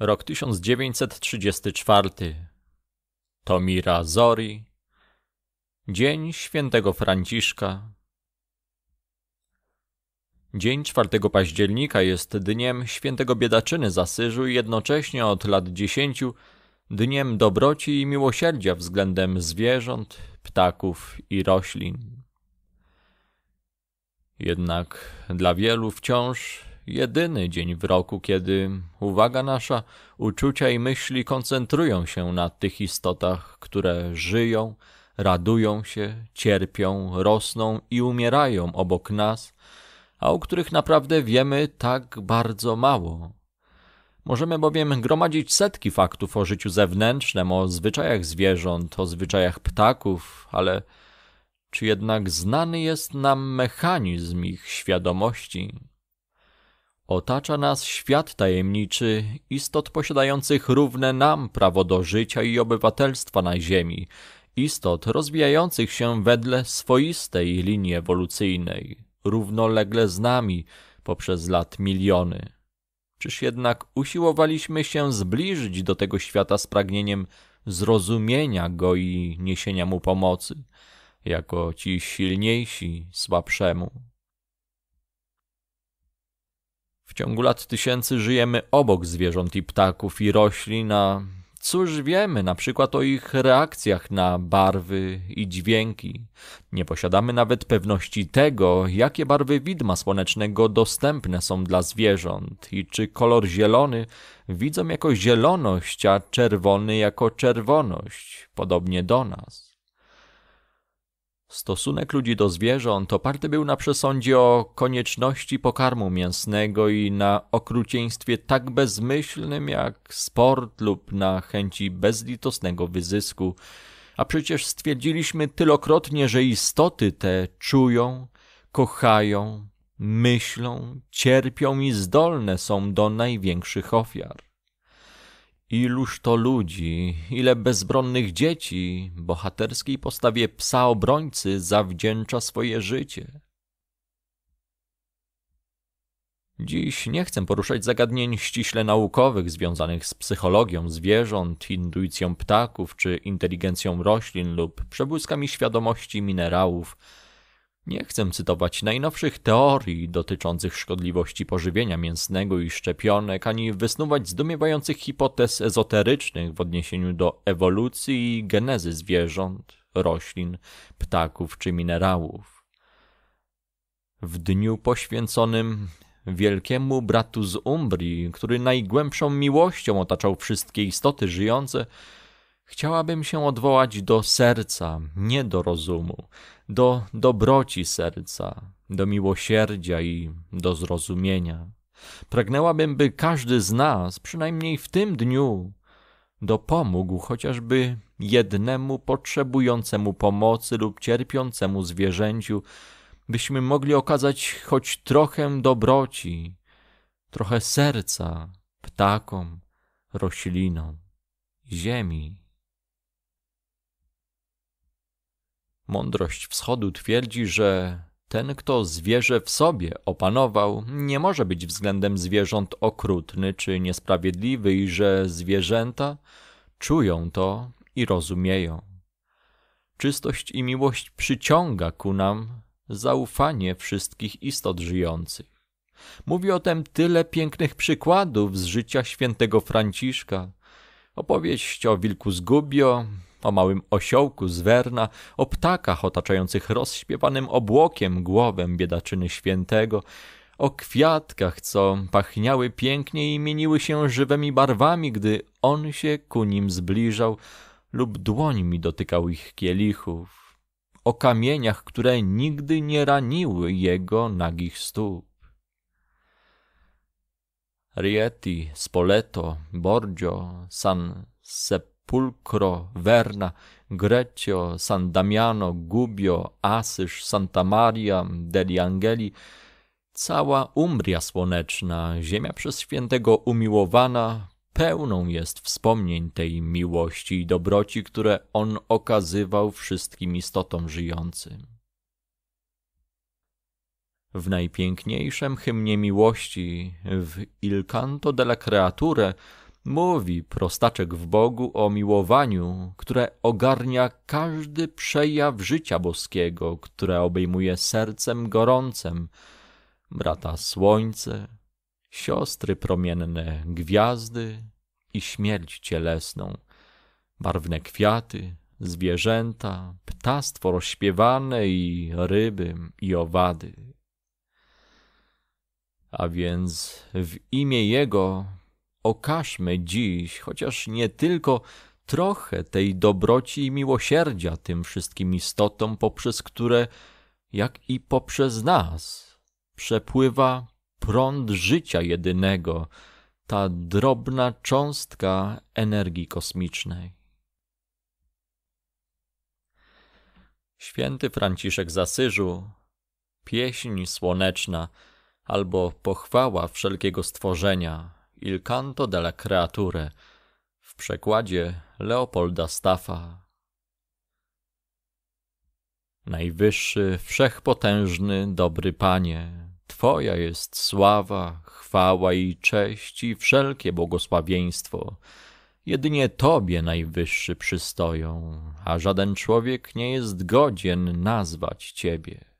Rok 1934. Tomira Zori. Dzień świętego Franciszka. Dzień 4 października jest dniem świętego biedaczyny z Asyżu i jednocześnie od lat dziesięciu dniem dobroci i miłosierdzia względem zwierząt, ptaków i roślin. Jednak dla wielu wciąż jedyny dzień w roku, kiedy uwaga nasza, uczucia i myśli koncentrują się na tych istotach, które żyją, radują się, cierpią, rosną i umierają obok nas, a o których naprawdę wiemy tak bardzo mało. Możemy bowiem gromadzić setki faktów o życiu zewnętrznym, o zwyczajach zwierząt, o zwyczajach ptaków, ale czy jednak znany jest nam mechanizm ich świadomości? Otacza nas świat tajemniczy, istot posiadających równe nam prawo do życia i obywatelstwa na Ziemi, istot rozwijających się wedle swoistej linii ewolucyjnej, równolegle z nami poprzez lat miliony. Czyż jednak usiłowaliśmy się zbliżyć do tego świata z pragnieniem zrozumienia go i niesienia mu pomocy, jako ci silniejsi słabszemu? W ciągu lat tysięcy żyjemy obok zwierząt i ptaków i roślin, a cóż wiemy na przykład o ich reakcjach na barwy i dźwięki? Nie posiadamy nawet pewności tego, jakie barwy widma słonecznego dostępne są dla zwierząt i czy kolor zielony widzą jako zieloność, a czerwony jako czerwoność, podobnie do nas. Stosunek ludzi do zwierząt oparty był na przesądzie o konieczności pokarmu mięsnego i na okrucieństwie tak bezmyślnym jak sport lub na chęci bezlitosnego wyzysku. A przecież stwierdziliśmy tylokrotnie, że istoty te czują, kochają, myślą, cierpią i zdolne są do największych ofiar. Iluż to ludzi, ile bezbronnych dzieci bohaterskiej postawie psa obrońcy zawdzięcza swoje życie. Dziś nie chcę poruszać zagadnień ściśle naukowych związanych z psychologią zwierząt, intuicją ptaków czy inteligencją roślin lub przebłyskami świadomości minerałów, nie chcę cytować najnowszych teorii dotyczących szkodliwości pożywienia mięsnego i szczepionek, ani wysnuwać zdumiewających hipotez ezoterycznych w odniesieniu do ewolucji i genezy zwierząt, roślin, ptaków czy minerałów. W dniu poświęconym wielkiemu bratu z Umbrii, który najgłębszą miłością otaczał wszystkie istoty żyjące, Chciałabym się odwołać do serca, nie do rozumu, do dobroci serca, do miłosierdzia i do zrozumienia. Pragnęłabym, by każdy z nas, przynajmniej w tym dniu, dopomógł chociażby jednemu potrzebującemu pomocy lub cierpiącemu zwierzęciu, byśmy mogli okazać choć trochę dobroci, trochę serca ptakom, roślinom, ziemi. Mądrość Wschodu twierdzi, że ten, kto zwierzę w sobie opanował, nie może być względem zwierząt okrutny czy niesprawiedliwy i że zwierzęta czują to i rozumieją. Czystość i miłość przyciąga ku nam zaufanie wszystkich istot żyjących. Mówi o tym tyle pięknych przykładów z życia świętego Franciszka. Opowieść o wilku zgubio, o małym osiołku z Werna, o ptakach otaczających rozśpiewanym obłokiem głowę biedaczyny świętego, o kwiatkach, co pachniały pięknie i mieniły się żywymi barwami, gdy on się ku nim zbliżał lub dłońmi dotykał ich kielichów, o kamieniach, które nigdy nie raniły jego nagich stóp. Rieti, Spoleto, Borgio, San Sep Pulcro, Verna, Grecio, San Damiano, Gubbio, Asyż, Santa Maria, degli Angeli, cała Umbria słoneczna, ziemia przez świętego umiłowana, pełną jest wspomnień tej miłości i dobroci, które on okazywał wszystkim istotom żyjącym. W najpiękniejszym hymnie miłości, w Il canto della creature, Mówi prostaczek w Bogu o miłowaniu, które ogarnia każdy przejaw życia boskiego, które obejmuje sercem gorącem, brata słońce, siostry promienne gwiazdy i śmierć cielesną, barwne kwiaty, zwierzęta, ptastwo rozśpiewane i ryby i owady. A więc w imię Jego okażmy dziś, chociaż nie tylko, trochę tej dobroci i miłosierdzia tym wszystkim istotom, poprzez które, jak i poprzez nas, przepływa prąd życia jedynego, ta drobna cząstka energii kosmicznej. Święty Franciszek zasyżu pieśń słoneczna albo pochwała wszelkiego stworzenia, Il canto della creature w przekładzie Leopolda Staffa. Najwyższy, wszechpotężny, dobry Panie, Twoja jest sława, chwała i cześć i wszelkie błogosławieństwo. Jedynie Tobie najwyższy przystoją, a żaden człowiek nie jest godzien nazwać Ciebie.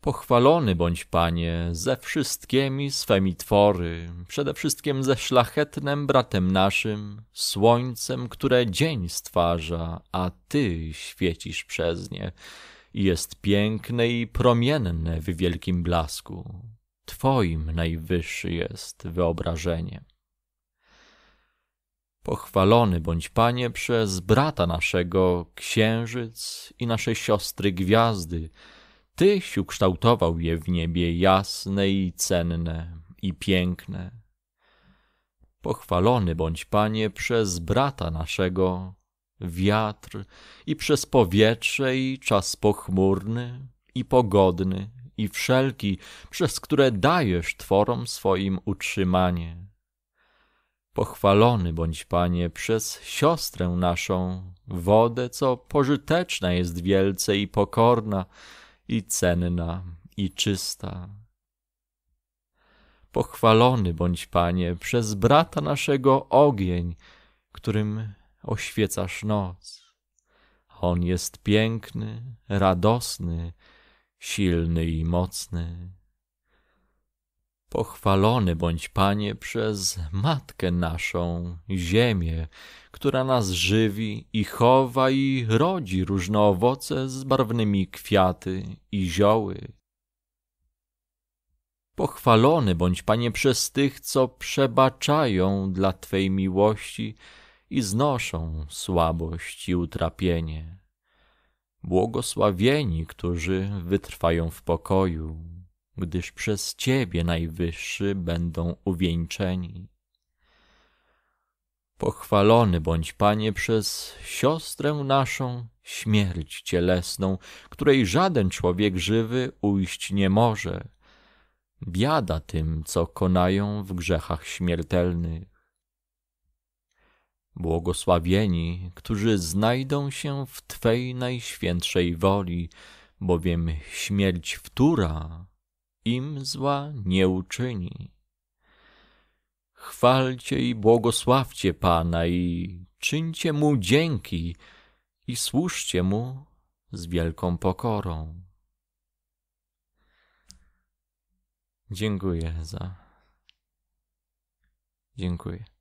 Pochwalony bądź, Panie, ze wszystkimi swemi twory, przede wszystkim ze szlachetnym bratem naszym, słońcem, które dzień stwarza, a Ty świecisz przez nie. i Jest piękne i promienne w wielkim blasku. Twoim najwyższy jest wyobrażenie. Pochwalony bądź, Panie, przez brata naszego, księżyc i nasze siostry gwiazdy, Tyś ukształtował je w niebie jasne i cenne i piękne. Pochwalony bądź, Panie, przez brata naszego, wiatr i przez powietrze i czas pochmurny i pogodny i wszelki, przez które dajesz tworom swoim utrzymanie. Pochwalony bądź, Panie, przez siostrę naszą, wodę, co pożyteczna jest wielce i pokorna, i cenna, i czysta. Pochwalony bądź, Panie, przez brata naszego ogień, którym oświecasz noc. On jest piękny, radosny, silny i mocny. Pochwalony bądź Panie przez Matkę naszą, Ziemię, która nas żywi i chowa i rodzi różne owoce z barwnymi kwiaty i zioły. Pochwalony bądź Panie przez tych, co przebaczają dla Twej miłości i znoszą słabość i utrapienie. Błogosławieni, którzy wytrwają w pokoju gdyż przez Ciebie Najwyższy będą uwieńczeni. Pochwalony bądź, Panie, przez siostrę naszą, śmierć cielesną, której żaden człowiek żywy ujść nie może. Biada tym, co konają w grzechach śmiertelnych. Błogosławieni, którzy znajdą się w Twej najświętszej woli, bowiem śmierć wtóra im zła nie uczyni. Chwalcie i błogosławcie Pana i czyńcie Mu dzięki i służcie Mu z wielką pokorą. Dziękuję za. Dziękuję.